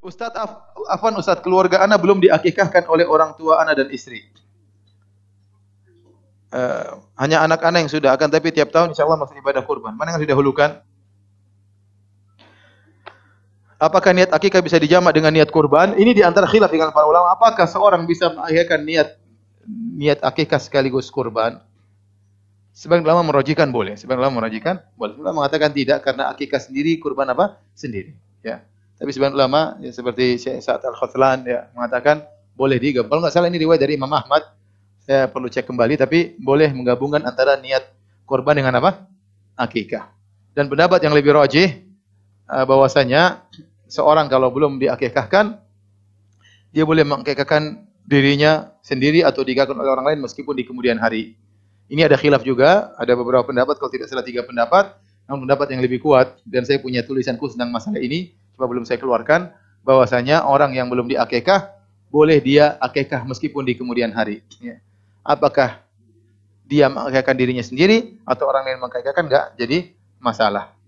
Ustadz Af Afan Ustadz keluarga ana belum diakikahkan oleh orang tua ana dan istri. Uh, hanya anak ana yang sudah akan tapi tiap tahun Allah masih ibadah kurban. Mana yang didahulukan? Apakah niat akikah bisa dijamak dengan niat kurban? Ini di antara khilaf dengan para ulama. Apakah seorang bisa mengakikahkan niat niat akikah sekaligus kurban? Sebagian ulama merojikan boleh, sebagian ulama merojikan boleh. Ulama mengatakan tidak karena akikah sendiri, kurban apa? Sendiri, ya. Tapi sebagian ulama ya seperti Syekh Sa'ad al khathlan ya mengatakan boleh digabung. Kalau nggak salah ini riwayat dari Imam Ahmad. Saya perlu cek kembali tapi boleh menggabungkan antara niat korban dengan apa? akikah. Dan pendapat yang lebih rajih eh, bahwasanya seorang kalau belum diakikahkan dia boleh mengakikahkan dirinya sendiri atau digabungkan oleh orang lain meskipun di kemudian hari. Ini ada khilaf juga, ada beberapa pendapat kalau tidak salah tiga pendapat, namun pendapat yang lebih kuat dan saya punya tulisanku tentang masalah ini sebab belum saya keluarkan bahwasanya orang yang belum diakekah boleh dia akekah meskipun di kemudian hari. Ya. Apakah dia mengakekahkan dirinya sendiri atau orang lain mengakekahkan enggak jadi masalah.